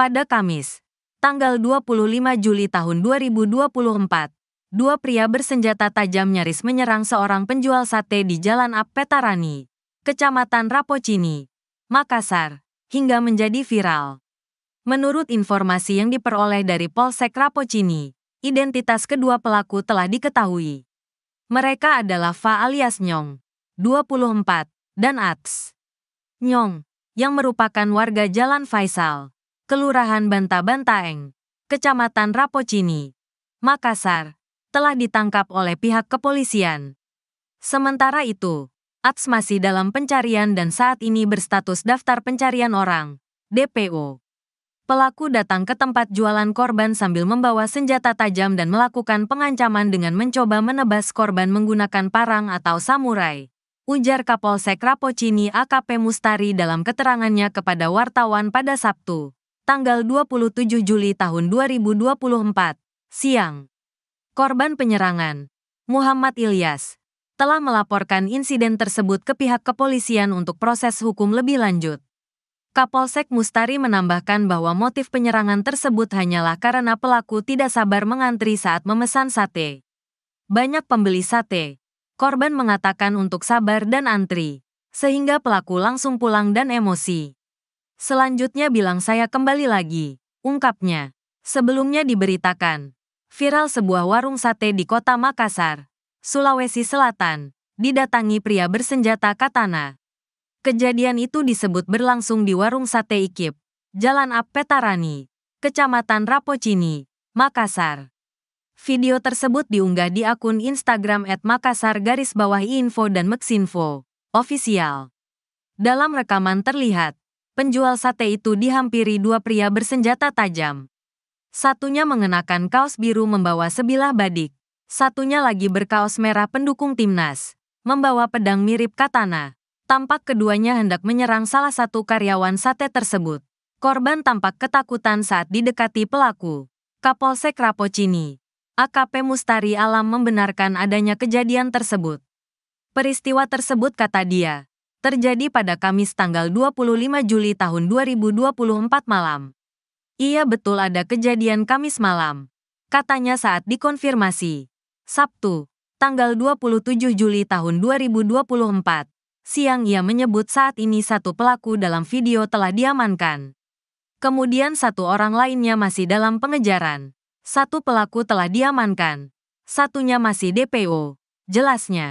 Pada Kamis, tanggal 25 Juli tahun 2024, dua pria bersenjata tajam nyaris menyerang seorang penjual sate di Jalan Apetarani, Kecamatan Rapocini, Makassar, hingga menjadi viral. Menurut informasi yang diperoleh dari Polsek Rapocini, identitas kedua pelaku telah diketahui. Mereka adalah Fa alias Nyong, 24, dan Ats. Nyong, yang merupakan warga Jalan Faisal, Kelurahan Banta-Bantaeng, Kecamatan Rapocini, Makassar, telah ditangkap oleh pihak kepolisian. Sementara itu, Ats masih dalam pencarian dan saat ini berstatus daftar pencarian orang, DPO. Pelaku datang ke tempat jualan korban sambil membawa senjata tajam dan melakukan pengancaman dengan mencoba menebas korban menggunakan parang atau samurai. Ujar Kapolsek Rapocini AKP Mustari dalam keterangannya kepada wartawan pada Sabtu tanggal 27 Juli tahun 2024, siang. Korban penyerangan, Muhammad Ilyas, telah melaporkan insiden tersebut ke pihak kepolisian untuk proses hukum lebih lanjut. Kapolsek Mustari menambahkan bahwa motif penyerangan tersebut hanyalah karena pelaku tidak sabar mengantri saat memesan sate. Banyak pembeli sate. Korban mengatakan untuk sabar dan antri, sehingga pelaku langsung pulang dan emosi. Selanjutnya bilang saya kembali lagi, ungkapnya. Sebelumnya diberitakan, viral sebuah warung sate di kota Makassar, Sulawesi Selatan, didatangi pria bersenjata katana. Kejadian itu disebut berlangsung di warung sate Ikip, Jalan Apetarani, Kecamatan Rapocini, Makassar. Video tersebut diunggah di akun Instagram at Makassar garis bawah info dan Meksinfo, official. Dalam rekaman terlihat, penjual sate itu dihampiri dua pria bersenjata tajam. Satunya mengenakan kaos biru membawa sebilah badik. Satunya lagi berkaos merah pendukung timnas, membawa pedang mirip katana. Tampak keduanya hendak menyerang salah satu karyawan sate tersebut. Korban tampak ketakutan saat didekati pelaku. Kapolsek Rapocini, AKP Mustari Alam membenarkan adanya kejadian tersebut. Peristiwa tersebut kata dia, terjadi pada Kamis tanggal 25 Juli tahun 2024 malam. Iya betul ada kejadian Kamis malam, katanya saat dikonfirmasi. Sabtu, tanggal 27 Juli tahun 2024, siang ia menyebut saat ini satu pelaku dalam video telah diamankan. Kemudian satu orang lainnya masih dalam pengejaran. Satu pelaku telah diamankan, satunya masih DPO, jelasnya.